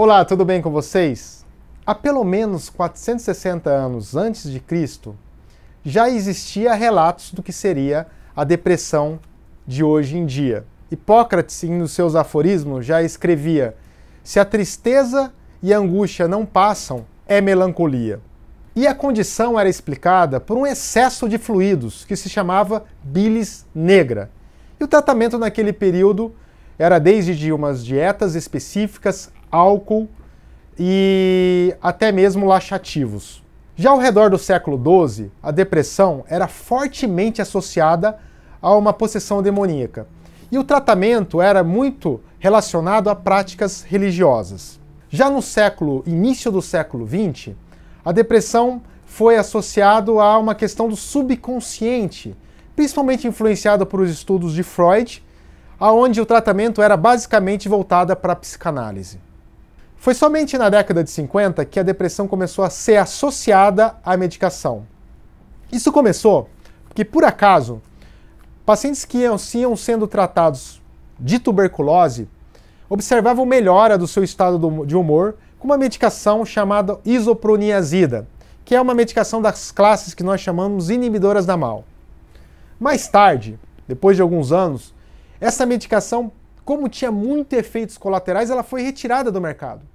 Olá, tudo bem com vocês? Há pelo menos 460 anos antes de Cristo, já existia relatos do que seria a depressão de hoje em dia. Hipócrates, nos seus aforismos, já escrevia: se a tristeza e a angústia não passam, é melancolia. E a condição era explicada por um excesso de fluidos que se chamava bilis negra. E o tratamento naquele período era desde de umas dietas específicas álcool e até mesmo laxativos. Já ao redor do século XII, a depressão era fortemente associada a uma possessão demoníaca e o tratamento era muito relacionado a práticas religiosas. Já no século início do século XX, a depressão foi associado a uma questão do subconsciente, principalmente influenciada por os estudos de Freud, aonde o tratamento era basicamente voltada para a psicanálise. Foi somente na década de 50 que a depressão começou a ser associada à medicação. Isso começou porque, por acaso, pacientes que iam sendo tratados de tuberculose observavam melhora do seu estado de humor com uma medicação chamada isoproniazida, que é uma medicação das classes que nós chamamos inibidoras da mal. Mais tarde, depois de alguns anos, essa medicação como tinha muitos efeitos colaterais, ela foi retirada do mercado.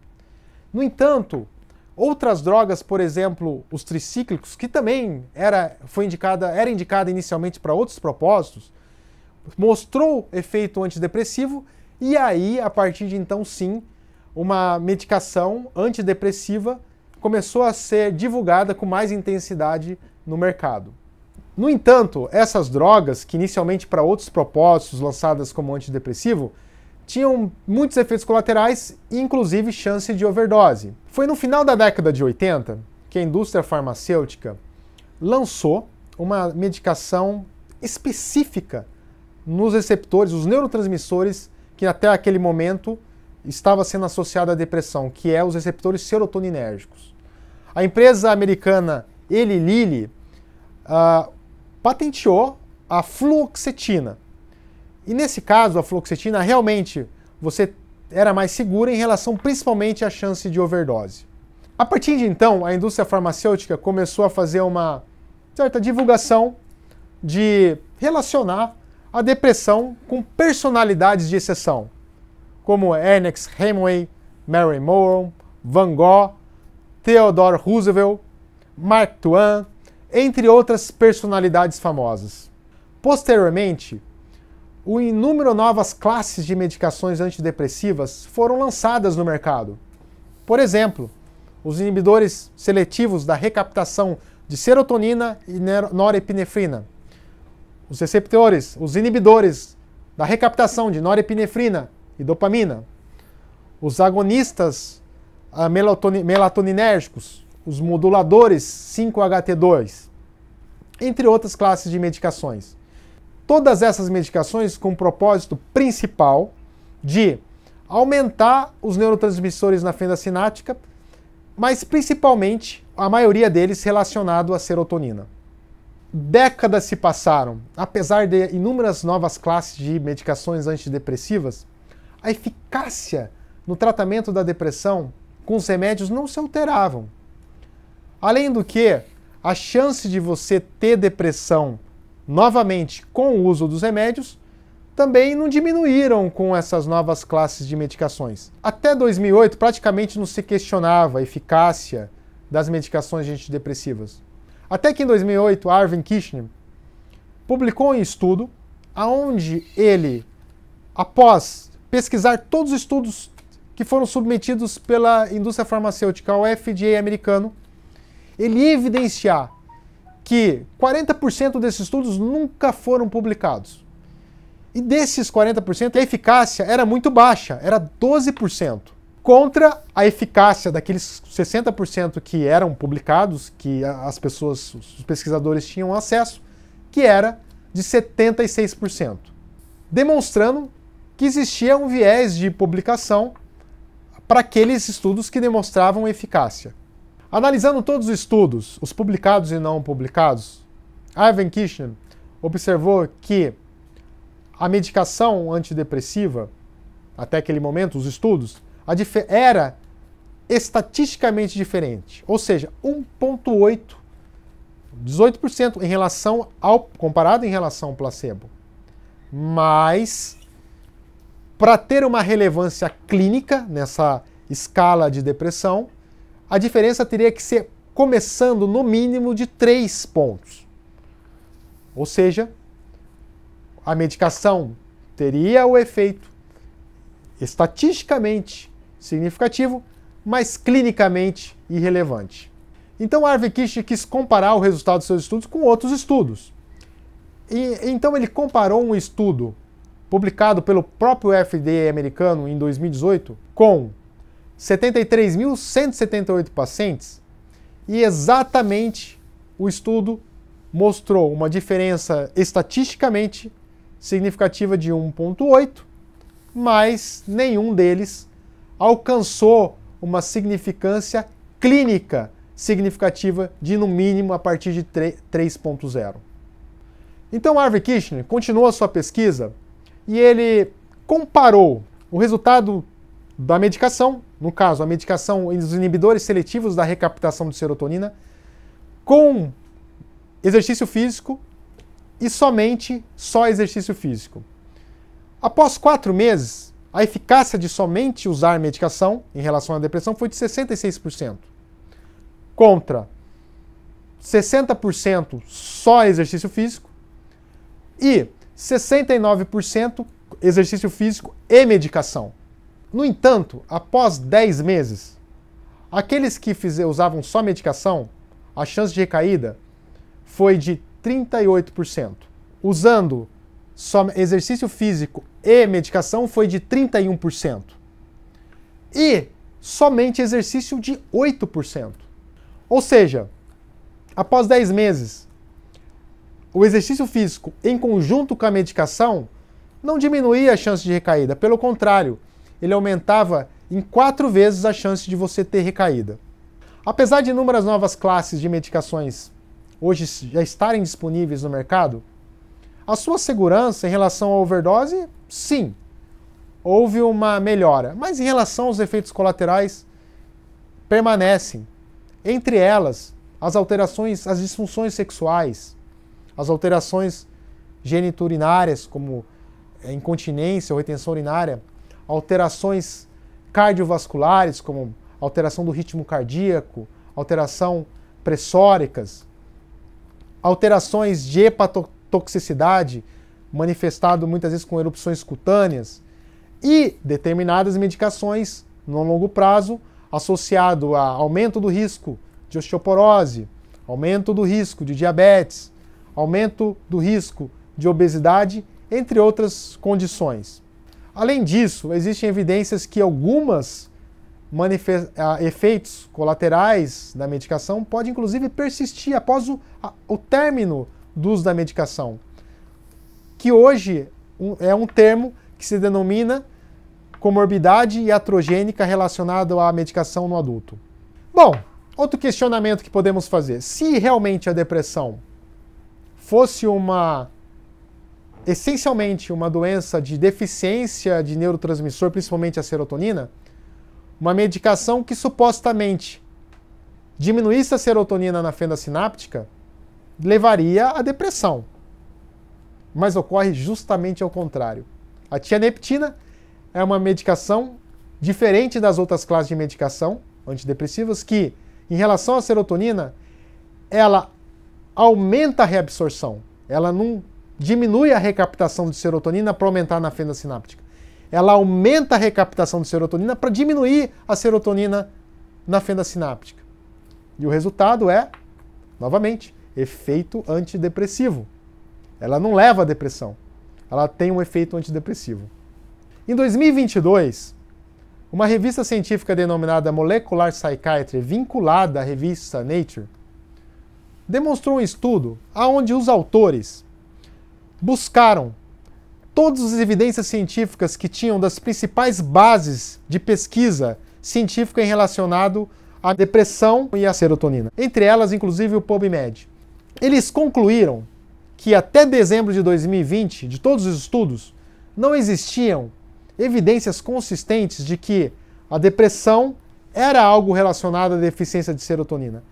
No entanto, outras drogas, por exemplo, os tricíclicos, que também era, foi indicada, era indicada inicialmente para outros propósitos, mostrou efeito antidepressivo e aí, a partir de então, sim, uma medicação antidepressiva começou a ser divulgada com mais intensidade no mercado. No entanto, essas drogas, que inicialmente para outros propósitos lançadas como antidepressivo, tinham muitos efeitos colaterais, inclusive chance de overdose. Foi no final da década de 80 que a indústria farmacêutica lançou uma medicação específica nos receptores, os neurotransmissores que até aquele momento estava sendo associada à depressão, que é os receptores serotoninérgicos. A empresa americana Eli Lilly uh, patenteou a fluoxetina. E nesse caso, a fluoxetina realmente você era mais segura em relação principalmente à chance de overdose. A partir de então, a indústria farmacêutica começou a fazer uma certa divulgação de relacionar a depressão com personalidades de exceção, como Ernest Hemingway, Mary Moore, Van Gogh, Theodore Roosevelt, Mark Twain, entre outras personalidades famosas. Posteriormente, o inúmero novas classes de medicações antidepressivas foram lançadas no mercado. Por exemplo, os inibidores seletivos da recaptação de serotonina e norepinefrina. Os receptores, os inibidores da recaptação de norepinefrina e dopamina. Os agonistas ah, melatoninérgicos, os moduladores 5-HT2, entre outras classes de medicações. Todas essas medicações com o propósito principal de aumentar os neurotransmissores na fenda sináptica, mas principalmente a maioria deles relacionado à serotonina. Décadas se passaram, apesar de inúmeras novas classes de medicações antidepressivas, a eficácia no tratamento da depressão com os remédios não se alteravam. Além do que, a chance de você ter depressão novamente com o uso dos remédios também não diminuíram com essas novas classes de medicações. Até 2008, praticamente não se questionava a eficácia das medicações antidepressivas. Até que em 2008, Arvin Kishner publicou um estudo aonde ele, após pesquisar todos os estudos que foram submetidos pela indústria farmacêutica ao FDA americano, ele evidenciar que 40% desses estudos nunca foram publicados. E desses 40%, a eficácia era muito baixa, era 12%, contra a eficácia daqueles 60% que eram publicados, que as pessoas, os pesquisadores tinham acesso, que era de 76%, demonstrando que existia um viés de publicação para aqueles estudos que demonstravam eficácia. Analisando todos os estudos, os publicados e não publicados, Ivan Kishner observou que a medicação antidepressiva, até aquele momento, os estudos, era estatisticamente diferente, ou seja, 1.8, 18% em relação ao comparado em relação ao placebo. Mas para ter uma relevância clínica nessa escala de depressão, a diferença teria que ser começando no mínimo de 3 pontos. Ou seja, a medicação teria o efeito estatisticamente significativo, mas clinicamente irrelevante. Então Kish quis comparar o resultado dos seus estudos com outros estudos. E, então ele comparou um estudo publicado pelo próprio FDA americano em 2018 com 73.178 pacientes e exatamente o estudo mostrou uma diferença estatisticamente significativa de 1,8, mas nenhum deles alcançou uma significância clínica significativa de no mínimo a partir de 3.0. Então Harvey Kirchner continuou sua pesquisa e ele comparou o resultado da medicação, no caso, a medicação dos inibidores seletivos da recaptação de serotonina, com exercício físico e somente só exercício físico. Após quatro meses, a eficácia de somente usar medicação em relação à depressão foi de 66%, contra 60% só exercício físico e 69% exercício físico e medicação. No entanto, após 10 meses, aqueles que fizer, usavam só medicação, a chance de recaída foi de 38%. Usando só exercício físico e medicação foi de 31%. E somente exercício de 8%. Ou seja, após 10 meses, o exercício físico em conjunto com a medicação não diminuía a chance de recaída, pelo contrário, ele aumentava em quatro vezes a chance de você ter recaída. Apesar de inúmeras novas classes de medicações hoje já estarem disponíveis no mercado, a sua segurança em relação à overdose, sim, houve uma melhora, mas em relação aos efeitos colaterais, permanecem. Entre elas, as alterações, as disfunções sexuais, as alterações geniturinárias, como eh, incontinência ou retenção urinária, alterações cardiovasculares, como alteração do ritmo cardíaco, alteração pressóricas, alterações de hepatotoxicidade, manifestado muitas vezes com erupções cutâneas, e determinadas medicações no longo prazo, associado a aumento do risco de osteoporose, aumento do risco de diabetes, aumento do risco de obesidade, entre outras condições. Além disso, existem evidências que algumas ah, efeitos colaterais da medicação podem inclusive persistir após o, a, o término do uso da medicação, que hoje um, é um termo que se denomina comorbidade iatrogênica relacionada à medicação no adulto. Bom, outro questionamento que podemos fazer: se realmente a depressão fosse uma essencialmente uma doença de deficiência de neurotransmissor, principalmente a serotonina, uma medicação que supostamente diminuísse a serotonina na fenda sináptica levaria à depressão. Mas ocorre justamente ao contrário. A tianeptina é uma medicação diferente das outras classes de medicação antidepressivas que, em relação à serotonina, ela aumenta a reabsorção. Ela não diminui a recaptação de serotonina para aumentar na fenda sináptica. Ela aumenta a recaptação de serotonina para diminuir a serotonina na fenda sináptica. E o resultado é, novamente, efeito antidepressivo. Ela não leva à depressão. Ela tem um efeito antidepressivo. Em 2022, uma revista científica denominada Molecular Psychiatry, vinculada à revista Nature, demonstrou um estudo aonde os autores buscaram todas as evidências científicas que tinham das principais bases de pesquisa científica em relacionado à depressão e à serotonina, entre elas inclusive o PubMed. Eles concluíram que até dezembro de 2020, de todos os estudos, não existiam evidências consistentes de que a depressão era algo relacionado à deficiência de serotonina.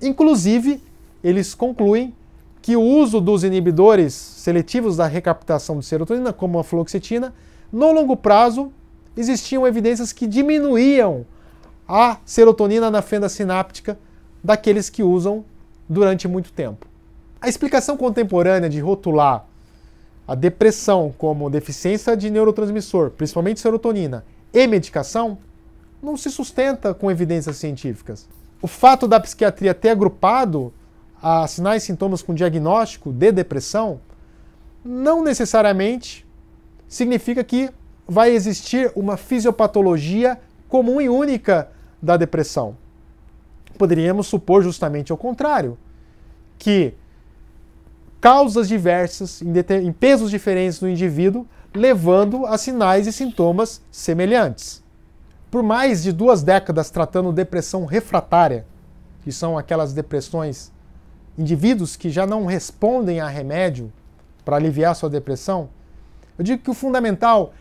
Inclusive, eles concluem que o uso dos inibidores seletivos da recaptação de serotonina, como a fluoxetina, no longo prazo existiam evidências que diminuíam a serotonina na fenda sináptica daqueles que usam durante muito tempo. A explicação contemporânea de rotular a depressão como deficiência de neurotransmissor, principalmente serotonina, e medicação, não se sustenta com evidências científicas. O fato da psiquiatria ter agrupado a sinais e sintomas com diagnóstico de depressão, não necessariamente significa que vai existir uma fisiopatologia comum e única da depressão. Poderíamos supor justamente ao contrário, que causas diversas, em pesos diferentes no indivíduo, levando a sinais e sintomas semelhantes. Por mais de duas décadas tratando depressão refratária, que são aquelas depressões indivíduos que já não respondem a remédio para aliviar sua depressão, eu digo que o fundamental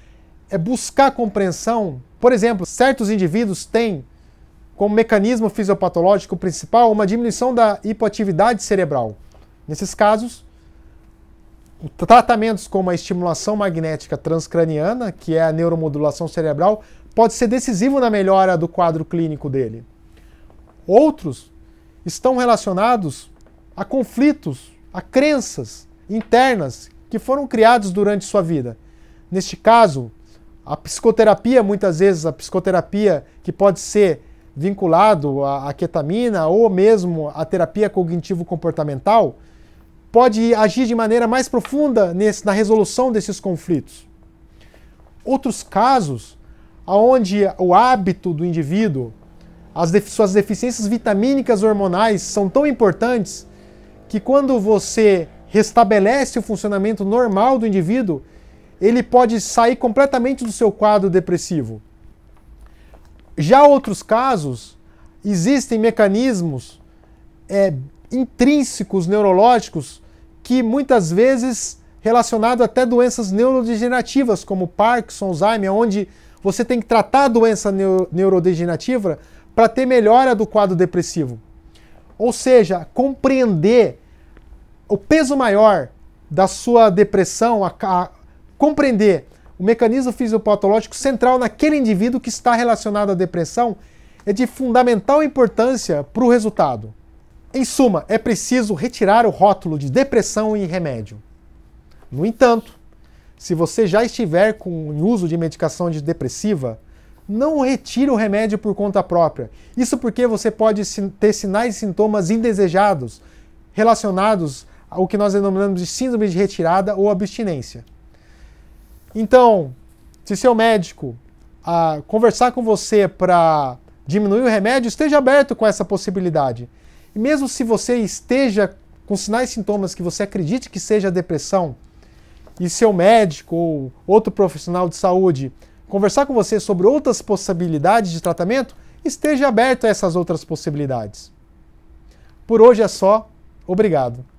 é buscar compreensão. Por exemplo, certos indivíduos têm como mecanismo fisiopatológico principal uma diminuição da hipoatividade cerebral. Nesses casos, tratamentos como a estimulação magnética transcraniana, que é a neuromodulação cerebral, pode ser decisivo na melhora do quadro clínico dele. Outros estão relacionados a conflitos, a crenças internas que foram criados durante sua vida. Neste caso, a psicoterapia, muitas vezes, a psicoterapia que pode ser vinculado à, à ketamina ou mesmo à terapia cognitivo-comportamental, pode agir de maneira mais profunda nesse, na resolução desses conflitos. Outros casos, onde o hábito do indivíduo, as suas deficiências vitamínicas hormonais são tão importantes que quando você restabelece o funcionamento normal do indivíduo, ele pode sair completamente do seu quadro depressivo. Já outros casos, existem mecanismos é, intrínsecos neurológicos que muitas vezes relacionado até doenças neurodegenerativas como Parkinson, Alzheimer, onde você tem que tratar a doença neurodegenerativa para ter melhora do quadro depressivo. Ou seja, compreender o peso maior da sua depressão, a, a compreender o mecanismo fisiopatológico central naquele indivíduo que está relacionado à depressão, é de fundamental importância para o resultado. Em suma, é preciso retirar o rótulo de depressão e remédio. No entanto, se você já estiver com uso de medicação antidepressiva, não retire o remédio por conta própria. Isso porque você pode ter sinais e sintomas indesejados relacionados o que nós denominamos de síndrome de retirada ou abstinência. Então, se seu médico ah, conversar com você para diminuir o remédio, esteja aberto com essa possibilidade. E mesmo se você esteja com sinais e sintomas que você acredite que seja depressão, e seu médico ou outro profissional de saúde conversar com você sobre outras possibilidades de tratamento, esteja aberto a essas outras possibilidades. Por hoje é só. Obrigado.